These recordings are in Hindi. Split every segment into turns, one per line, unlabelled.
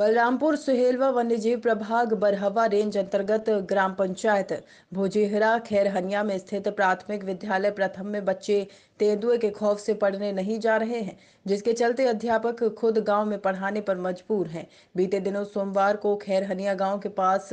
बलरामपुर सुहेलवा वन्यजीव प्रभाग बरहवा रेंज अंतर्गत ग्राम पंचायत भोजीहरा खैरहनिया में स्थित प्राथमिक विद्यालय प्रथम में बच्चे तेंदुए के खौफ से पढ़ने नहीं जा रहे हैं जिसके चलते अध्यापक खुद गांव में पढ़ाने पर मजबूर हैं बीते दिनों सोमवार को खैरहनिया गांव के पास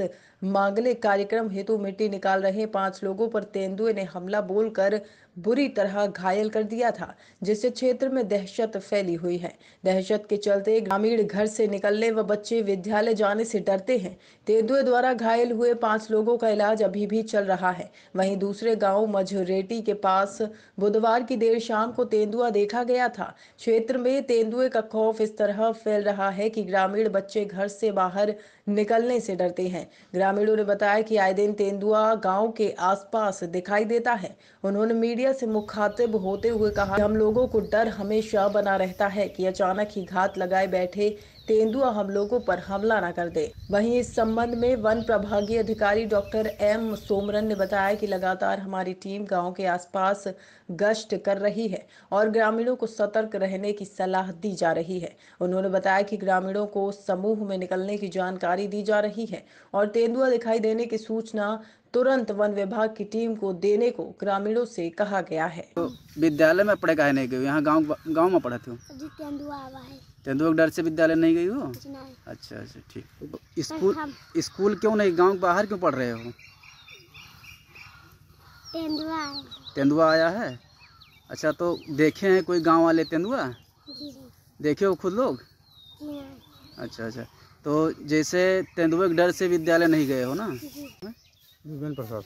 मांगले कार्यक्रम हेतु मिट्टी निकाल रहे पांच लोगों पर तेंदुए ने हमला बोलकर बुरी तरह घायल कर दिया था जिससे क्षेत्र में दहशत फैली हुई है दहशत के चलते ग्रामीण घर से निकलने व बच्चे विद्यालय जाने से डरते हैं तेंदुए द्वारा घायल हुए पांच लोगों का इलाज अभी भी चल रहा है वहीं दूसरे गांव मझरेटी के पास बुधवार की देर शाम को तेंदुआ देखा गया था क्षेत्र में तेंदुए का खौफ इस तरह फैल रहा है कि ग्रामीण बच्चे घर से बाहर निकलने से डरते हैं ग्रामीणों ने बताया कि आए दिन तेंदुआ गांव के आसपास दिखाई देता है उन्होंने मीडिया से मुखातिब होते हुए कहा हम लोगों को डर हमेशा बना रहता है कि अचानक ही घात लगाए बैठे तेंदुआ हमलोगों पर हमला न कर दे वहीं इस संबंध में वन प्रभागीय अधिकारी डॉक्टर एम सोमरन ने बताया कि लगातार हमारी टीम गाँव के आसपास गश्त कर रही है और ग्रामीणों को सतर्क रहने की सलाह दी जा रही है उन्होंने बताया कि ग्रामीणों को समूह में निकलने की जानकारी दी जा रही है और तेंदुआ दिखाई देने की सूचना तुरंत वन विभाग की टीम को देने को ग्रामीणों से कहा गया है तो
विद्यालय में पढ़े का नहीं गयी यहाँ गांव गांव में पढ़े हूँ तेंदुआ डर से विद्यालय नहीं गई हो अच्छा अच्छा ठीक तो तो स्कूल स्कूल क्यों नहीं गाँव बाहर क्यों पढ़ रहे हो तेंदुआ आया है अच्छा तो देखे हैं कोई गांव वाले तेंदुआ देखे हो खुद लोग अच्छा अच्छा तो जैसे तेंदुए के डर से विद्यालय नहीं गए हो ना भूपेन प्रसाद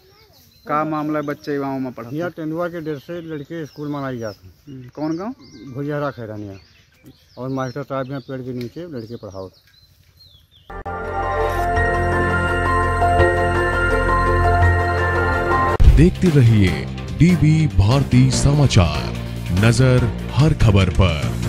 का मामला बच्चे गाँव में पढ़ा यहाँ तेंदुआ के डेट से लड़के स्कूल में जाते हैं हम्म, कौन गाँव भुजहरा खैरानिया और मास्टर साहब यहाँ पेड़ के नीचे लड़के पढ़ाओ
देखते रहिए डीबी भारती समाचार नजर हर खबर पर